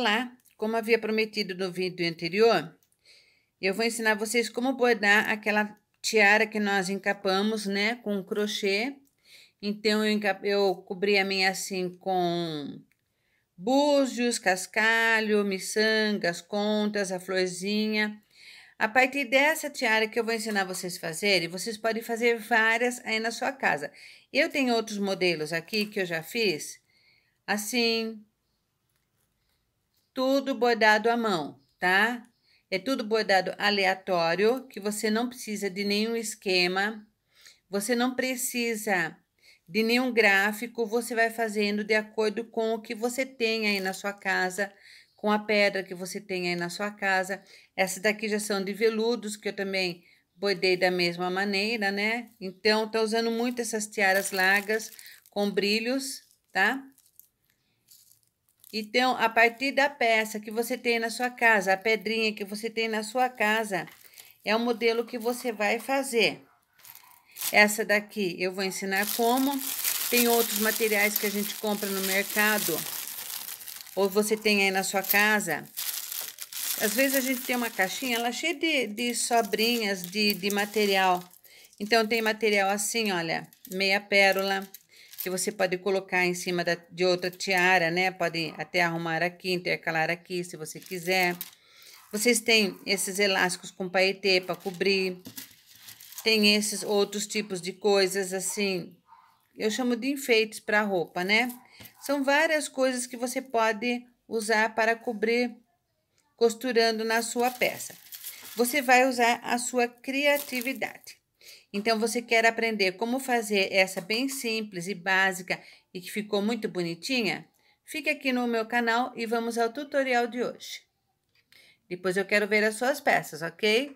Olá! Como havia prometido no vídeo anterior, eu vou ensinar vocês como bordar aquela tiara que nós encapamos, né, com crochê. Então, eu, eu cobri a minha assim com búzios, cascalho, miçangas, contas, a florzinha. A partir dessa tiara que eu vou ensinar vocês a fazerem, vocês podem fazer várias aí na sua casa. Eu tenho outros modelos aqui que eu já fiz, assim, tudo bordado à mão, tá? É tudo bordado aleatório, que você não precisa de nenhum esquema, você não precisa de nenhum gráfico, você vai fazendo de acordo com o que você tem aí na sua casa, com a pedra que você tem aí na sua casa. Essas daqui já são de veludos, que eu também bordei da mesma maneira, né? Então, tá usando muito essas tiaras largas com brilhos, tá? Então, a partir da peça que você tem na sua casa, a pedrinha que você tem na sua casa, é o modelo que você vai fazer. Essa daqui eu vou ensinar como. Tem outros materiais que a gente compra no mercado, ou você tem aí na sua casa. Às vezes a gente tem uma caixinha, ela é cheia de, de sobrinhas de, de material. Então, tem material assim, olha, meia pérola, que você pode colocar em cima da, de outra tiara, né? Pode até arrumar aqui, intercalar aqui, se você quiser. Vocês têm esses elásticos com paetê para cobrir. Tem esses outros tipos de coisas, assim. Eu chamo de enfeites para roupa, né? São várias coisas que você pode usar para cobrir costurando na sua peça. Você vai usar a sua criatividade. Então, você quer aprender como fazer essa bem simples e básica e que ficou muito bonitinha? Fique aqui no meu canal e vamos ao tutorial de hoje. Depois eu quero ver as suas peças, ok?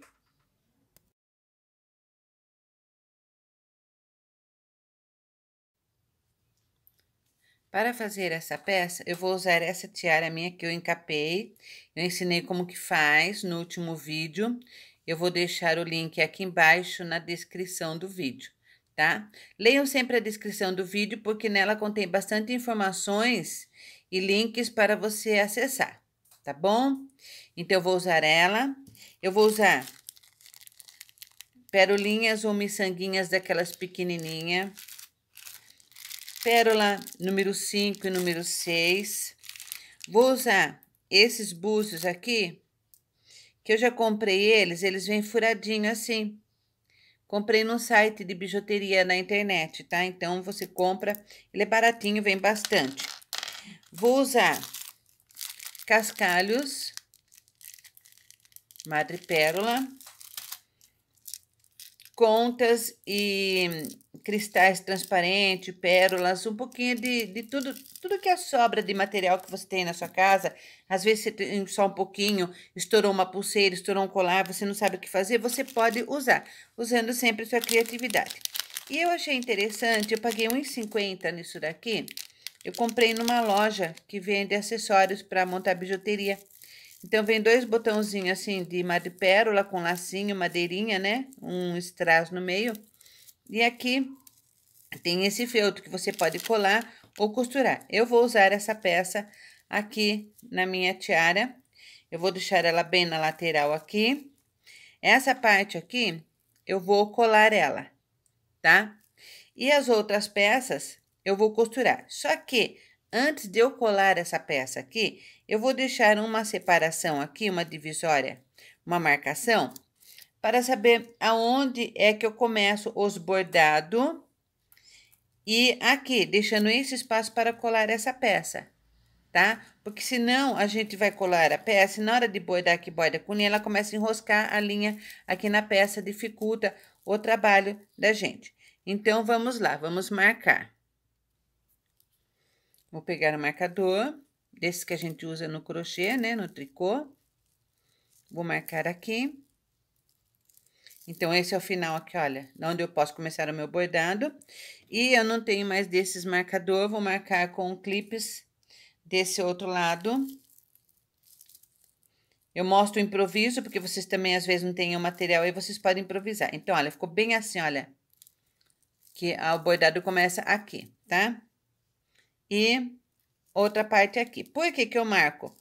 Para fazer essa peça, eu vou usar essa tiara minha que eu encapei. Eu ensinei como que faz no último vídeo. Eu vou deixar o link aqui embaixo na descrição do vídeo, tá? Leiam sempre a descrição do vídeo, porque nela contém bastante informações e links para você acessar, tá bom? Então, eu vou usar ela. Eu vou usar perolinhas ou miçanguinhas daquelas pequenininha. Pérola número 5 e número 6. Vou usar esses búzios aqui que eu já comprei eles, eles vêm furadinho assim. Comprei num site de bijuteria na internet, tá? Então, você compra, ele é baratinho, vem bastante. Vou usar cascalhos, madrepérola, contas e cristais transparentes, pérolas, um pouquinho de, de tudo, tudo que é sobra de material que você tem na sua casa. Às vezes você tem só um pouquinho, estourou uma pulseira, estourou um colar, você não sabe o que fazer, você pode usar, usando sempre sua criatividade. E eu achei interessante, eu paguei R$1,50 nisso daqui. Eu comprei numa loja que vende acessórios para montar bijuteria. Então, vem dois botãozinhos assim de pérola com lacinho, madeirinha, né? Um strass no meio. E aqui tem esse feltro que você pode colar ou costurar. Eu vou usar essa peça aqui na minha tiara. Eu vou deixar ela bem na lateral aqui. Essa parte aqui, eu vou colar ela, tá? E as outras peças, eu vou costurar. Só que, antes de eu colar essa peça aqui, eu vou deixar uma separação aqui, uma divisória, uma marcação, para saber aonde é que eu começo os bordados. E aqui, deixando esse espaço para colar essa peça, tá? Porque senão a gente vai colar a peça e na hora de bordar que borda com linha, ela começa a enroscar a linha aqui na peça, dificulta o trabalho da gente. Então, vamos lá, vamos marcar. Vou pegar o marcador, desse que a gente usa no crochê, né, no tricô. Vou marcar aqui. Então, esse é o final aqui, olha, onde eu posso começar o meu bordado. E eu não tenho mais desses marcador, vou marcar com clipes desse outro lado. Eu mostro o improviso, porque vocês também, às vezes, não têm o material, e vocês podem improvisar. Então, olha, ficou bem assim, olha, que o bordado começa aqui, tá? E outra parte aqui. Por que que eu marco?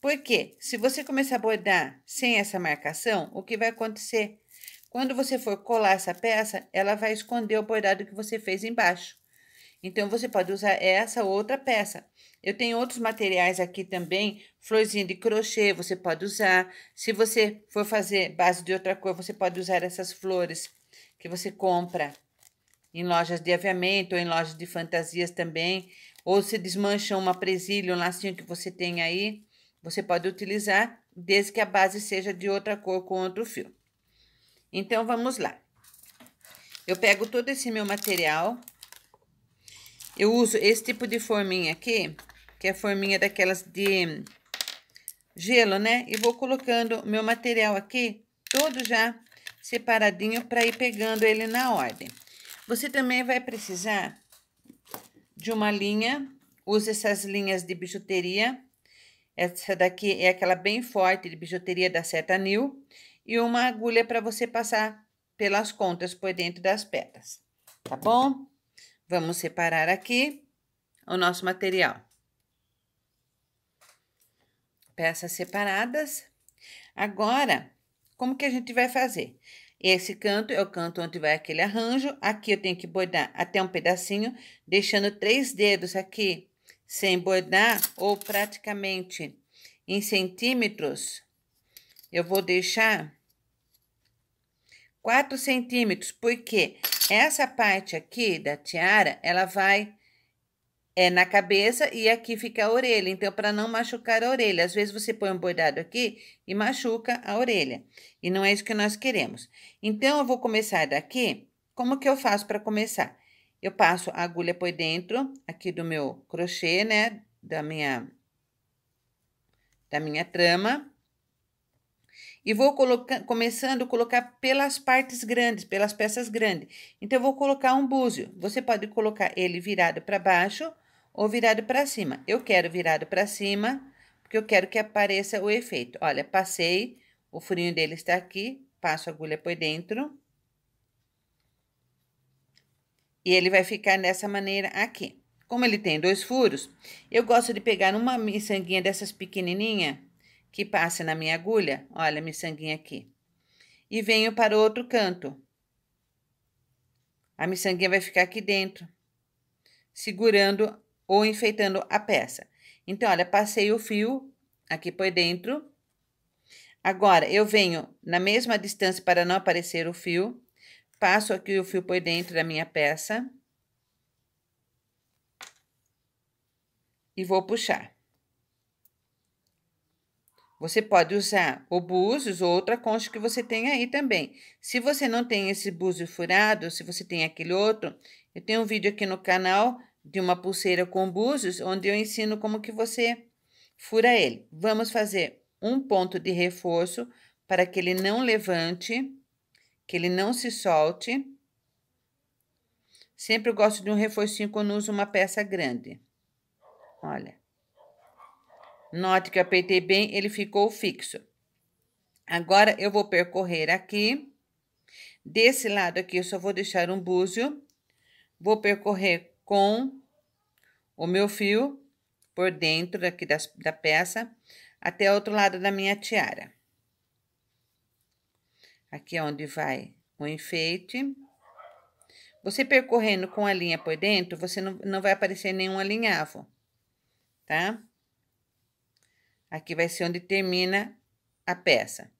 Porque se você começar a bordar sem essa marcação, o que vai acontecer quando você for colar essa peça, ela vai esconder o bordado que você fez embaixo. Então, você pode usar essa outra peça. Eu tenho outros materiais aqui também, florzinha de crochê, você pode usar. Se você for fazer base de outra cor, você pode usar essas flores que você compra em lojas de aviamento ou em lojas de fantasias também. Ou se desmancha uma presilha, um lacinho que você tem aí, você pode utilizar, desde que a base seja de outra cor com outro fio. Então, vamos lá. Eu pego todo esse meu material. Eu uso esse tipo de forminha aqui, que é a forminha daquelas de gelo, né? E vou colocando meu material aqui, todo já separadinho, para ir pegando ele na ordem. Você também vai precisar de uma linha, use essas linhas de bijuteria. Essa daqui é aquela bem forte de bijuteria da seta Nil e uma agulha para você passar pelas contas por dentro das pedras, tá bom? Vamos separar aqui o nosso material. Peças separadas. Agora, como que a gente vai fazer? Esse canto é o canto onde vai aquele arranjo. Aqui eu tenho que bordar até um pedacinho, deixando três dedos aqui sem bordar ou praticamente em centímetros eu vou deixar 4 centímetros, porque essa parte aqui da tiara, ela vai é na cabeça e aqui fica a orelha. Então, para não machucar a orelha, às vezes você põe um bordado aqui e machuca a orelha. E não é isso que nós queremos. Então, eu vou começar daqui. Como que eu faço para começar? Eu passo a agulha por dentro aqui do meu crochê, né? Da minha, da minha trama e vou começando a colocar pelas partes grandes, pelas peças grandes. Então, eu vou colocar um búzio. Você pode colocar ele virado para baixo ou virado para cima. Eu quero virado para cima, porque eu quero que apareça o efeito. Olha, passei, o furinho dele está aqui, passo a agulha por dentro. E ele vai ficar dessa maneira aqui. Como ele tem dois furos, eu gosto de pegar uma miçanguinha dessas pequenininha que passe na minha agulha, olha, miçanguinha aqui, e venho para o outro canto. A miçanguinha vai ficar aqui dentro, segurando ou enfeitando a peça. Então, olha, passei o fio aqui por dentro. Agora, eu venho na mesma distância para não aparecer o fio, passo aqui o fio por dentro da minha peça. E vou puxar. Você pode usar o búzios ou outra concha que você tem aí também. Se você não tem esse búzio furado, se você tem aquele outro, eu tenho um vídeo aqui no canal de uma pulseira com búzios, onde eu ensino como que você fura ele. Vamos fazer um ponto de reforço para que ele não levante, que ele não se solte. Sempre eu gosto de um reforcinho quando uso uma peça grande. Olha. Note que eu apertei bem, ele ficou fixo. Agora, eu vou percorrer aqui. Desse lado aqui, eu só vou deixar um búzio. Vou percorrer com o meu fio por dentro aqui das, da peça até o outro lado da minha tiara. Aqui é onde vai o enfeite. Você percorrendo com a linha por dentro, você não, não vai aparecer nenhum alinhavo, tá? Aqui vai ser onde termina a peça.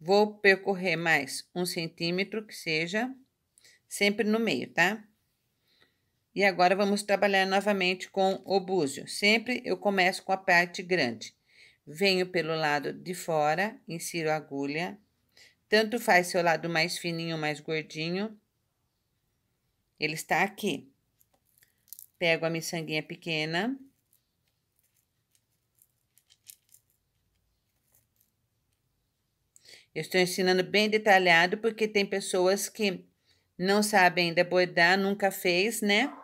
Vou percorrer mais um centímetro que seja, sempre no meio, tá? E agora vamos trabalhar novamente com o búzio. Sempre eu começo com a parte grande. Venho pelo lado de fora, insiro a agulha. Tanto faz seu é lado mais fininho, mais gordinho. Ele está aqui. Pego a miçanguinha pequena. Eu estou ensinando bem detalhado porque tem pessoas que não sabem ainda bordar, nunca fez, né?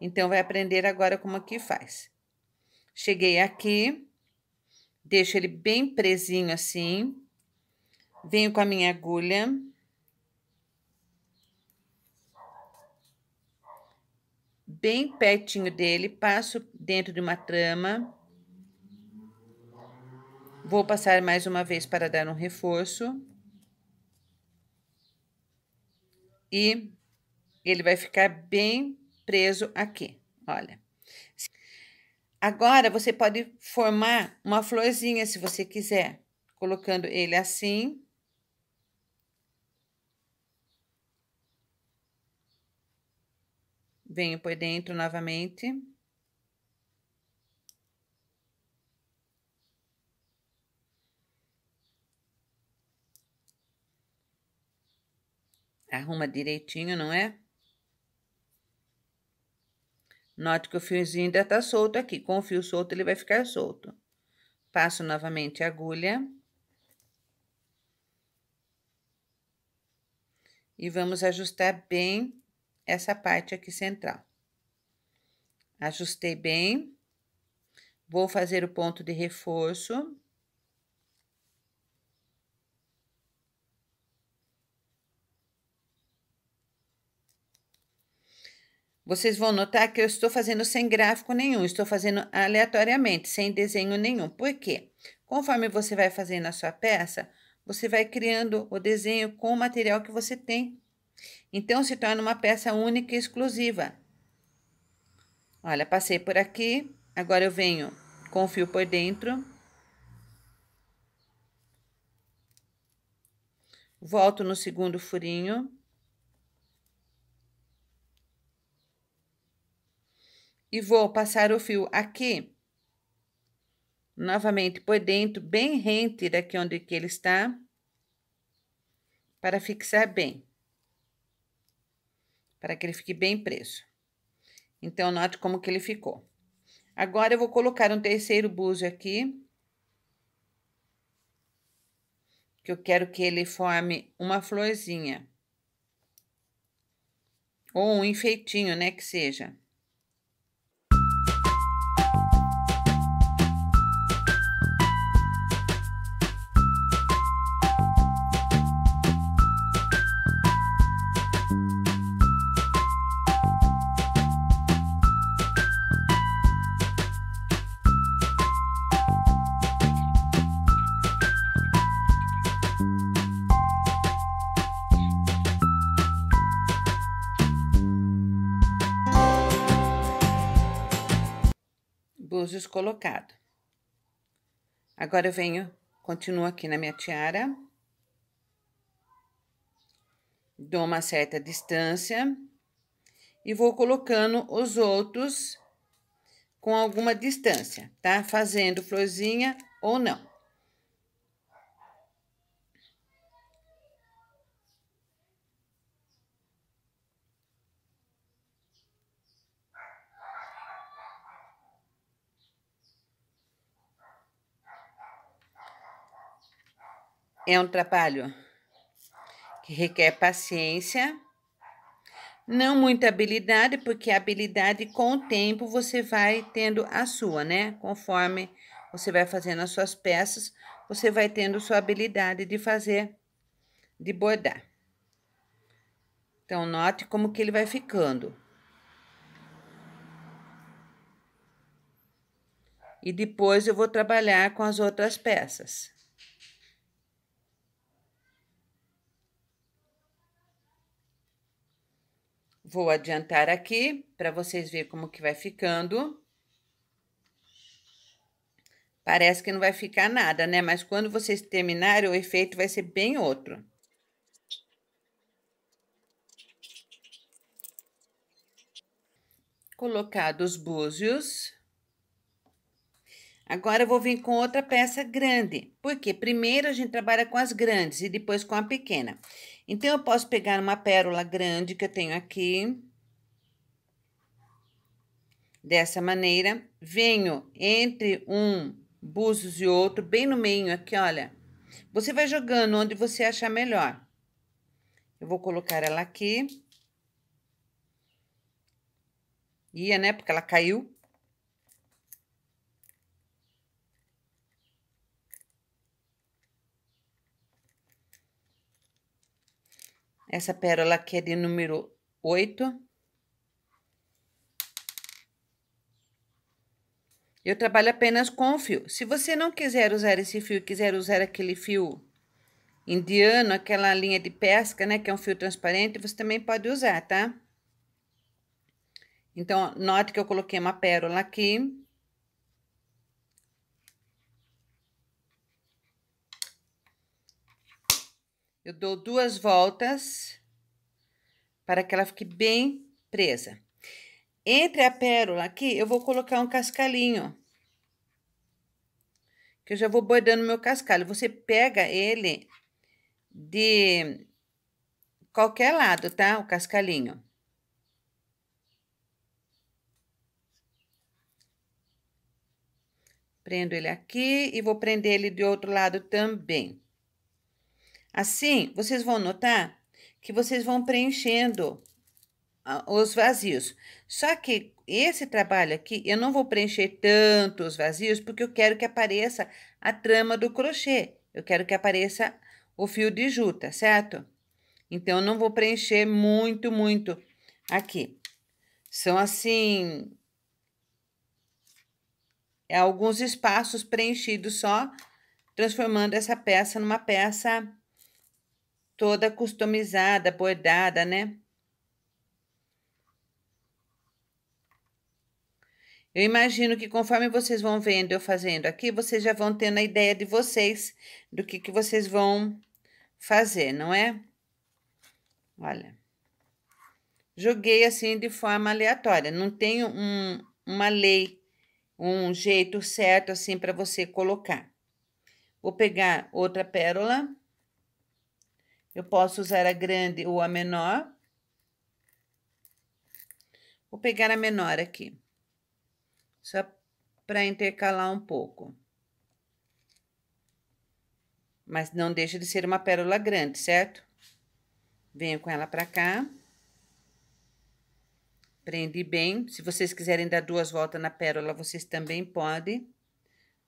Então, vai aprender agora como que faz. Cheguei aqui, deixo ele bem presinho assim. Venho com a minha agulha. Bem pertinho dele, passo dentro de uma trama. Vou passar mais uma vez para dar um reforço. E ele vai ficar bem preso aqui, olha. Agora, você pode formar uma florzinha, se você quiser, colocando ele assim. Venho por dentro novamente. Arruma direitinho, não é? Note que o fiozinho ainda tá solto aqui. Com o fio solto, ele vai ficar solto. Passo novamente a agulha. E vamos ajustar bem essa parte aqui central. Ajustei bem. Vou fazer o ponto de reforço. Vocês vão notar que eu estou fazendo sem gráfico nenhum, estou fazendo aleatoriamente, sem desenho nenhum. Por quê? Conforme você vai fazendo a sua peça, você vai criando o desenho com o material que você tem. Então, se torna uma peça única e exclusiva. Olha, passei por aqui, agora eu venho com o fio por dentro. Volto no segundo furinho. e vou passar o fio aqui, novamente por dentro, bem rente daqui onde que ele está, para fixar bem, para que ele fique bem preso. Então, note como que ele ficou. Agora, eu vou colocar um terceiro buzo aqui, que eu quero que ele forme uma florzinha. Ou um enfeitinho, né, que seja. colocado. Agora eu venho, continuo aqui na minha tiara. Dou uma certa distância. E vou colocando os outros com alguma distância, tá? Fazendo florzinha ou não. é um trabalho que requer paciência, não muita habilidade, porque a habilidade com o tempo você vai tendo a sua, né? Conforme você vai fazendo as suas peças, você vai tendo sua habilidade de fazer, de bordar. Então, note como que ele vai ficando. E depois eu vou trabalhar com as outras peças. Vou adiantar aqui para vocês verem como que vai ficando. Parece que não vai ficar nada, né? Mas quando vocês terminarem, o efeito vai ser bem outro. Colocado os búzios. Agora eu vou vir com outra peça grande, porque primeiro a gente trabalha com as grandes e depois com a pequena. Então, eu posso pegar uma pérola grande que eu tenho aqui. Dessa maneira, venho entre um búzios e outro, bem no meio aqui, olha. Você vai jogando onde você achar melhor. Eu vou colocar ela aqui. Ia, né? Porque ela caiu. Essa pérola aqui é de número 8. Eu trabalho apenas com fio. Se você não quiser usar esse fio, quiser usar aquele fio indiano, aquela linha de pesca, né, que é um fio transparente, você também pode usar, tá? Então, note que eu coloquei uma pérola aqui. Eu dou duas voltas para que ela fique bem presa. Entre a pérola aqui, eu vou colocar um cascalinho Que eu já vou bordando meu cascalho. Você pega ele de qualquer lado, tá? O cascalinho. Prendo ele aqui e vou prender ele de outro lado também. Assim, vocês vão notar que vocês vão preenchendo ah, os vazios. Só que esse trabalho aqui, eu não vou preencher tanto os vazios, porque eu quero que apareça a trama do crochê. Eu quero que apareça o fio de juta, certo? Então, eu não vou preencher muito, muito aqui. São assim... Alguns espaços preenchidos só, transformando essa peça numa peça toda customizada, bordada, né? Eu imagino que conforme vocês vão vendo eu fazendo aqui, vocês já vão tendo a ideia de vocês, do que, que vocês vão fazer, não é? Olha. Joguei assim de forma aleatória. Não tem um, uma lei, um jeito certo assim para você colocar. Vou pegar outra pérola. Eu posso usar a grande ou a menor. Vou pegar a menor aqui, só para intercalar um pouco. Mas não deixa de ser uma pérola grande, certo? Venho com ela para cá. Prende bem. Se vocês quiserem dar duas voltas na pérola, vocês também podem.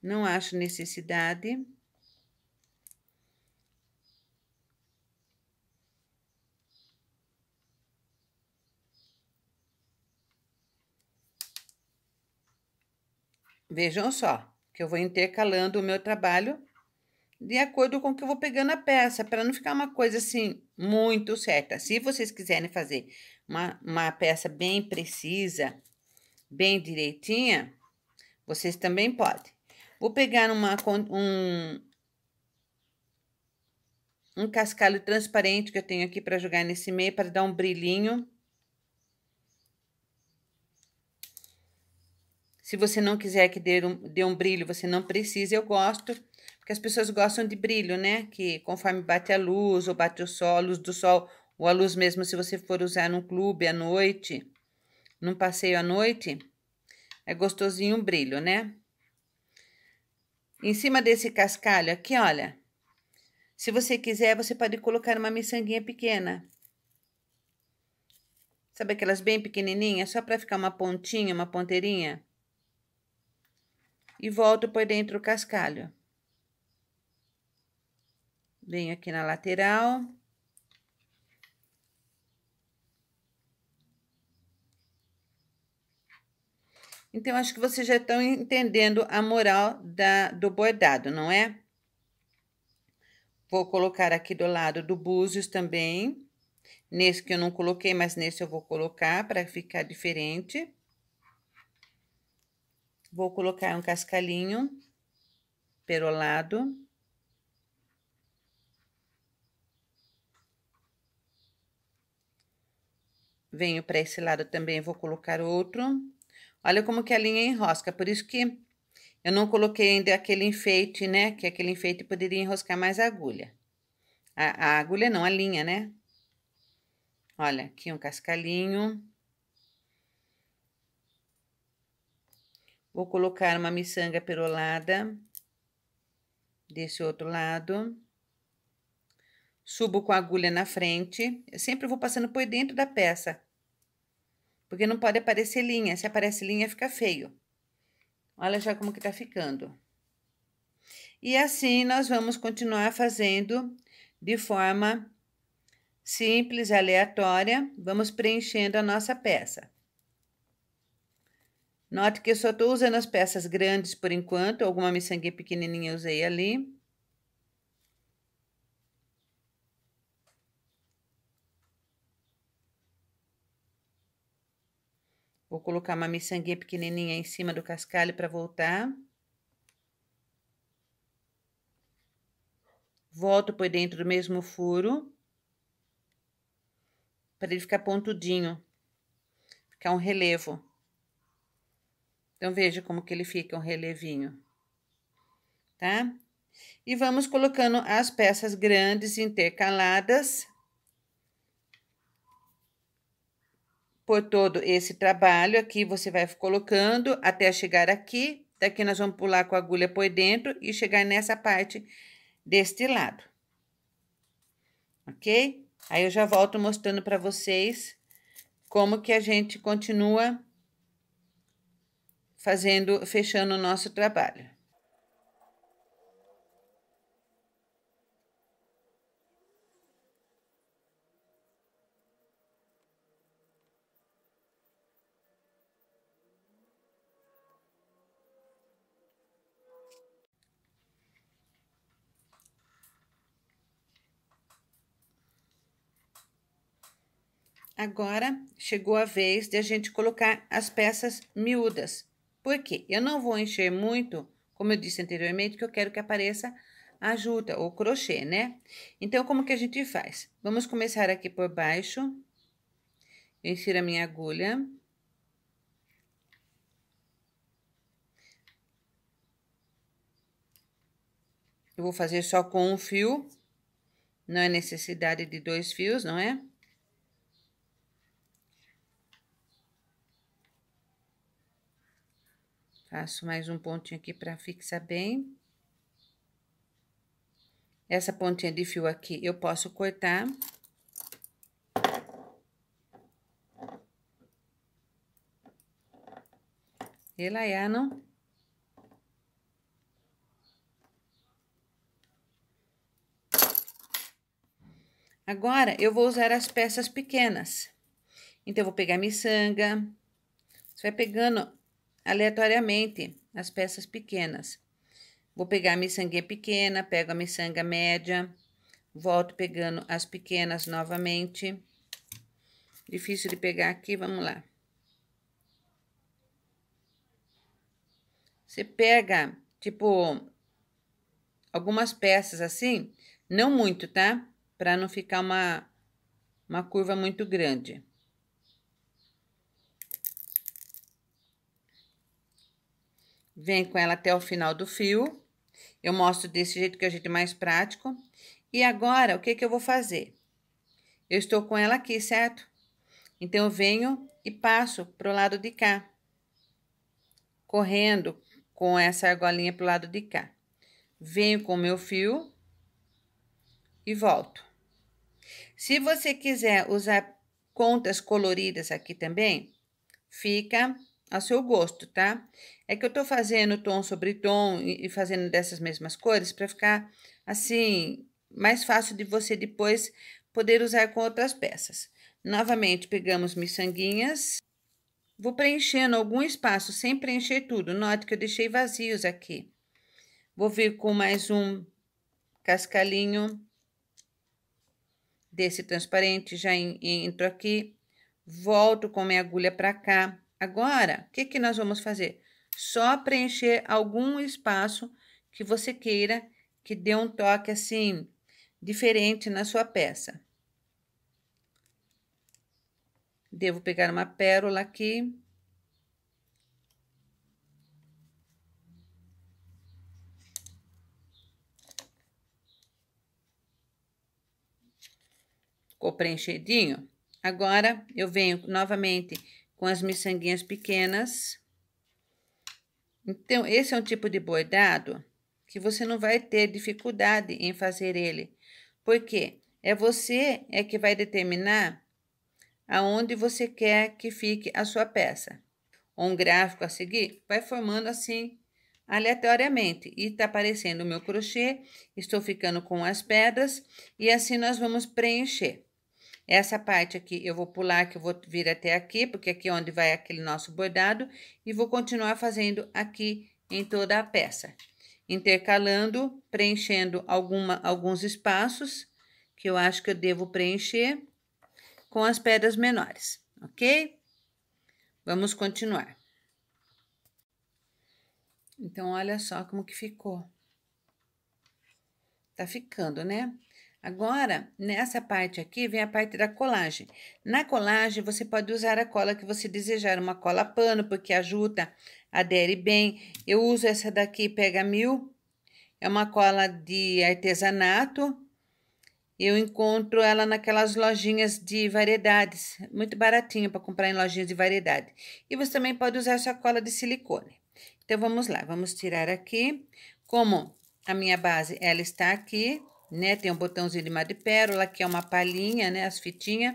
Não acho necessidade. Vejam só, que eu vou intercalando o meu trabalho de acordo com o que eu vou pegando a peça, para não ficar uma coisa assim muito certa. Se vocês quiserem fazer uma, uma peça bem precisa, bem direitinha, vocês também podem. Vou pegar uma, um, um cascalho transparente que eu tenho aqui para jogar nesse meio para dar um brilhinho. Se você não quiser que dê um, dê um brilho, você não precisa. Eu gosto, porque as pessoas gostam de brilho, né? Que conforme bate a luz ou bate o sol, a luz do sol, ou a luz mesmo se você for usar num clube à noite, num passeio à noite, é gostosinho um brilho, né? Em cima desse cascalho aqui, olha. Se você quiser, você pode colocar uma miçanguinha pequena. Sabe aquelas bem pequenininhas, só para ficar uma pontinha, uma ponteirinha? e volto por dentro do cascalho. Venho aqui na lateral. Então, acho que vocês já estão entendendo a moral da, do bordado, não é? Vou colocar aqui do lado do búzios também. Nesse que eu não coloquei, mas nesse eu vou colocar para ficar diferente. Vou colocar um cascalhinho perolado. Venho para esse lado também, vou colocar outro. Olha como que a linha enrosca, por isso que eu não coloquei ainda aquele enfeite, né? Que aquele enfeite poderia enroscar mais a agulha. A, a agulha não, a linha, né? Olha, aqui um cascalhinho. Vou colocar uma miçanga perolada desse outro lado. Subo com a agulha na frente. Eu sempre vou passando por dentro da peça. Porque não pode aparecer linha. Se aparece linha, fica feio. Olha já como que tá ficando. E assim, nós vamos continuar fazendo de forma simples, aleatória. Vamos preenchendo a nossa peça. Note que eu só estou usando as peças grandes por enquanto, alguma miçangue pequenininha eu usei ali. Vou colocar uma miçangue pequenininha em cima do cascalho para voltar. Volto por dentro do mesmo furo. Para ele ficar pontudinho. Ficar um relevo. Então, veja como que ele fica um relevinho, tá? E vamos colocando as peças grandes intercaladas por todo esse trabalho. Aqui você vai colocando até chegar aqui. Daqui nós vamos pular com a agulha por dentro e chegar nessa parte deste lado. Ok? Aí eu já volto mostrando para vocês como que a gente continua fazendo, fechando o nosso trabalho. Agora chegou a vez de a gente colocar as peças miúdas por quê? Eu não vou encher muito, como eu disse anteriormente, que eu quero que apareça a juta ou crochê, né? Então, como que a gente faz? Vamos começar aqui por baixo. Eu insiro a minha agulha. Eu vou fazer só com um fio, não é necessidade de dois fios, não é? Faço mais um pontinho aqui para fixar bem. Essa pontinha de fio aqui eu posso cortar. E é não Agora, eu vou usar as peças pequenas. Então, eu vou pegar a miçanga. Você vai pegando aleatoriamente as peças pequenas. Vou pegar a miçanguinha pequena, pego a miçanga média, volto pegando as pequenas novamente. Difícil de pegar aqui, vamos lá. Você pega, tipo, algumas peças assim, não muito, tá? Pra não ficar uma, uma curva muito grande. Vem com ela até o final do fio. Eu mostro desse jeito que é o jeito mais prático. E agora, o que que eu vou fazer? Eu estou com ela aqui, certo? Então, eu venho e passo pro lado de cá. Correndo com essa argolinha pro lado de cá. Venho com o meu fio e volto. Se você quiser usar contas coloridas aqui também, fica a seu gosto, tá? É que eu tô fazendo tom sobre tom e fazendo dessas mesmas cores para ficar assim mais fácil de você depois poder usar com outras peças. Novamente pegamos miçanguinhas. Vou preenchendo algum espaço sem preencher tudo. Note que eu deixei vazios aqui. Vou vir com mais um cascalhinho desse transparente, já entro aqui, volto com minha agulha para cá, Agora, o que, que nós vamos fazer? Só preencher algum espaço que você queira que dê um toque assim diferente na sua peça. Devo pegar uma pérola aqui. Ficou preenchidinho? Agora, eu venho novamente com as miçanguinhas pequenas. Então, esse é um tipo de bordado que você não vai ter dificuldade em fazer ele, porque é você é que vai determinar aonde você quer que fique a sua peça. Um gráfico a seguir vai formando assim aleatoriamente e está aparecendo o meu crochê, estou ficando com as pedras e assim nós vamos preencher. Essa parte aqui eu vou pular, que eu vou vir até aqui, porque aqui é onde vai aquele nosso bordado, e vou continuar fazendo aqui em toda a peça. Intercalando, preenchendo alguma, alguns espaços, que eu acho que eu devo preencher, com as pedras menores, ok? Vamos continuar. Então, olha só como que ficou. Tá ficando, né? Agora, nessa parte aqui, vem a parte da colagem. Na colagem, você pode usar a cola que você desejar, uma cola pano, porque ajuda, adere bem. Eu uso essa daqui, Pega Mil, é uma cola de artesanato. Eu encontro ela naquelas lojinhas de variedades, muito baratinho para comprar em lojinhas de variedade. E você também pode usar sua cola de silicone. Então, vamos lá, vamos tirar aqui. Como a minha base, ela está aqui, né? Tem um botãozinho de pérola, que é uma palhinha, né? As fitinhas.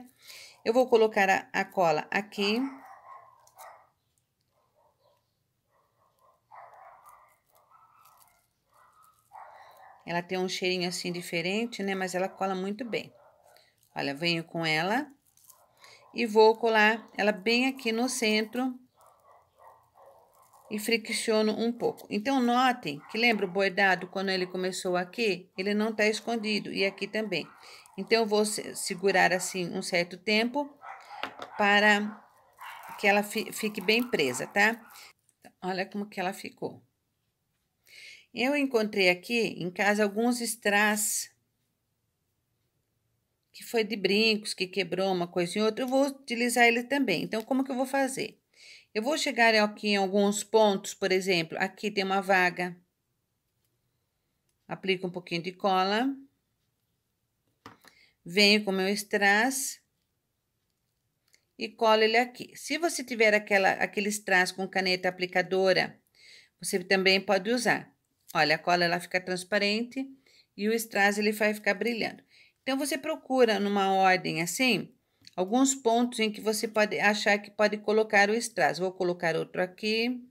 Eu vou colocar a, a cola aqui. Ela tem um cheirinho assim diferente, né? Mas ela cola muito bem. Olha, venho com ela e vou colar ela bem aqui no centro e fricciono um pouco. Então, notem que lembra o bordado quando ele começou aqui? Ele não está escondido e aqui também. Então, eu vou segurar assim um certo tempo para que ela fique bem presa, tá? Olha como que ela ficou. Eu encontrei aqui em casa alguns strass que foi de brincos, que quebrou uma coisa e outra. Eu vou utilizar ele também. Então, como que eu vou fazer? Eu vou chegar aqui em alguns pontos, por exemplo, aqui tem uma vaga. Aplico um pouquinho de cola. Venho com meu strass e colo ele aqui. Se você tiver aquela, aquele strass com caneta aplicadora, você também pode usar. Olha, a cola ela fica transparente e o strass ele vai ficar brilhando. Então, você procura numa ordem assim alguns pontos em que você pode achar que pode colocar o strass. Vou colocar outro aqui.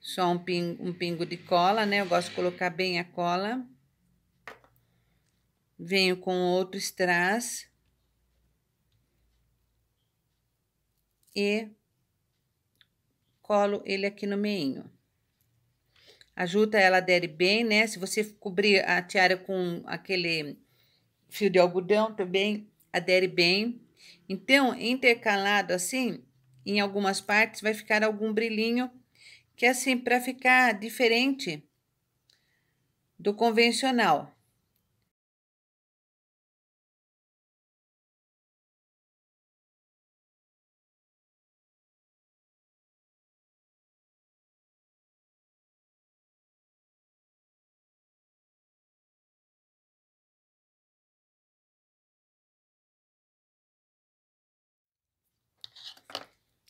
Só um pingo, um pingo de cola, né? Eu gosto de colocar bem a cola. Venho com outro strass. E colo ele aqui no meinho. A juta, ela adere bem, né? Se você cobrir a tiara com aquele fio de algodão também adere bem. Então, intercalado assim, em algumas partes vai ficar algum brilhinho que é assim para ficar diferente do convencional.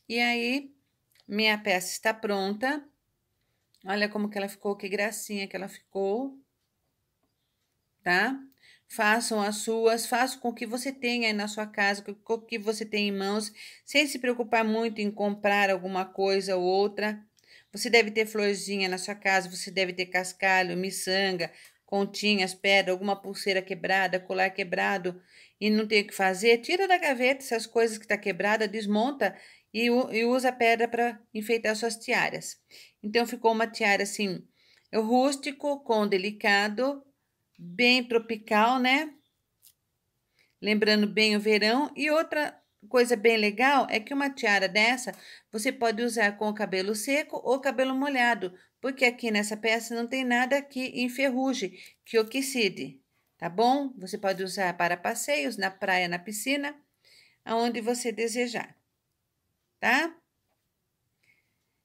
E aí, minha peça está pronta. Olha como que ela ficou, que gracinha que ela ficou. Tá? Façam as suas, façam com o que você tem aí na sua casa, com o que você tem em mãos, sem se preocupar muito em comprar alguma coisa ou outra. Você deve ter florzinha na sua casa, você deve ter cascalho, miçanga, continhas, pedra, alguma pulseira quebrada, colar quebrado e não tem o que fazer, tira da gaveta essas coisas que está quebrada, desmonta e, e usa a pedra para enfeitar suas tiaras. Então ficou uma tiara assim, rústico com delicado, bem tropical, né? Lembrando bem o verão. E outra coisa bem legal é que uma tiara dessa você pode usar com o cabelo seco ou cabelo molhado, porque aqui nessa peça não tem nada que enferruje, que oxide, tá bom? Você pode usar para passeios, na praia, na piscina, aonde você desejar tá?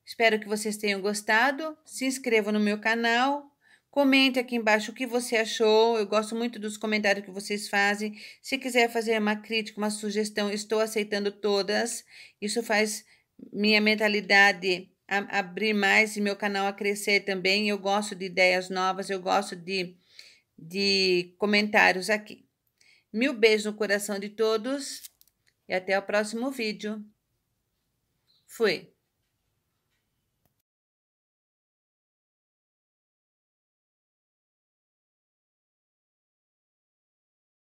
Espero que vocês tenham gostado. Se inscreva no meu canal. Comente aqui embaixo o que você achou. Eu gosto muito dos comentários que vocês fazem. Se quiser fazer uma crítica, uma sugestão, estou aceitando todas. Isso faz minha mentalidade abrir mais e meu canal a crescer também. Eu gosto de ideias novas, eu gosto de, de comentários aqui. Mil beijos no coração de todos e até o próximo vídeo. Fui.